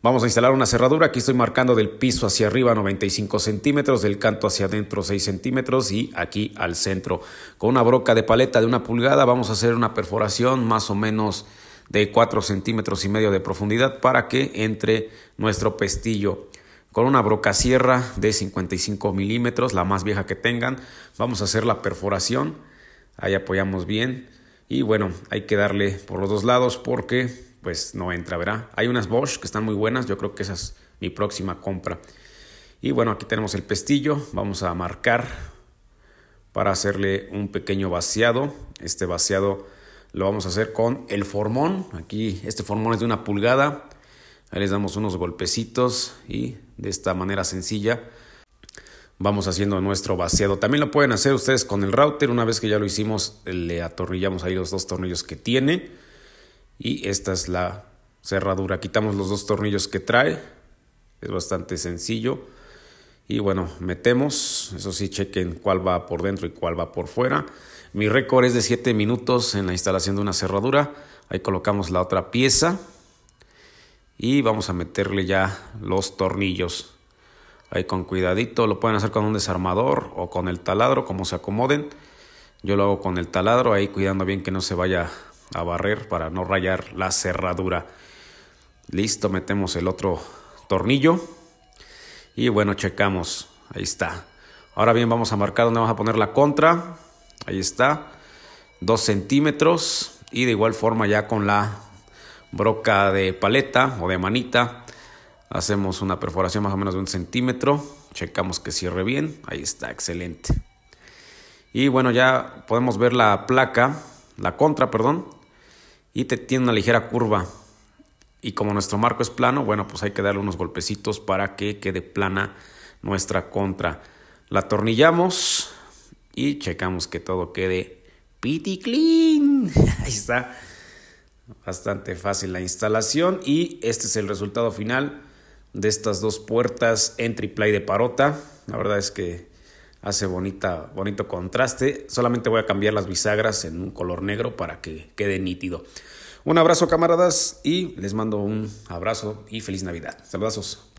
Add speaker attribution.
Speaker 1: Vamos a instalar una cerradura, aquí estoy marcando del piso hacia arriba 95 centímetros, del canto hacia adentro 6 centímetros y aquí al centro. Con una broca de paleta de una pulgada vamos a hacer una perforación más o menos de 4 centímetros y medio de profundidad para que entre nuestro pestillo. Con una broca sierra de 55 milímetros, la más vieja que tengan, vamos a hacer la perforación. Ahí apoyamos bien. Y bueno, hay que darle por los dos lados porque pues no entra, verá Hay unas Bosch que están muy buenas, yo creo que esa es mi próxima compra. Y bueno, aquí tenemos el pestillo, vamos a marcar para hacerle un pequeño vaciado. Este vaciado lo vamos a hacer con el formón, aquí este formón es de una pulgada, ahí les damos unos golpecitos y de esta manera sencilla vamos haciendo nuestro vaciado. También lo pueden hacer ustedes con el router. Una vez que ya lo hicimos, le atornillamos ahí los dos tornillos que tiene. Y esta es la cerradura. Quitamos los dos tornillos que trae. Es bastante sencillo. Y bueno, metemos. Eso sí, chequen cuál va por dentro y cuál va por fuera. Mi récord es de 7 minutos en la instalación de una cerradura. Ahí colocamos la otra pieza. Y vamos a meterle ya los tornillos. Ahí con cuidadito. Lo pueden hacer con un desarmador o con el taladro, como se acomoden. Yo lo hago con el taladro, ahí cuidando bien que no se vaya a barrer para no rayar la cerradura. Listo, metemos el otro tornillo. Y bueno, checamos. Ahí está. Ahora bien, vamos a marcar donde vamos a poner la contra. Ahí está. 2 centímetros. Y de igual forma ya con la broca de paleta o de manita. Hacemos una perforación más o menos de un centímetro. Checamos que cierre bien. Ahí está, excelente. Y bueno, ya podemos ver la placa, la contra, perdón y te tiene una ligera curva. Y como nuestro marco es plano, bueno, pues hay que darle unos golpecitos para que quede plana nuestra contra. La atornillamos y checamos que todo quede pretty clean. Ahí está. Bastante fácil la instalación y este es el resultado final de estas dos puertas En play de Parota. La verdad es que hace bonita, bonito contraste. Solamente voy a cambiar las bisagras en un color negro para que quede nítido. Un abrazo camaradas y les mando un abrazo y feliz Navidad. Saludazos.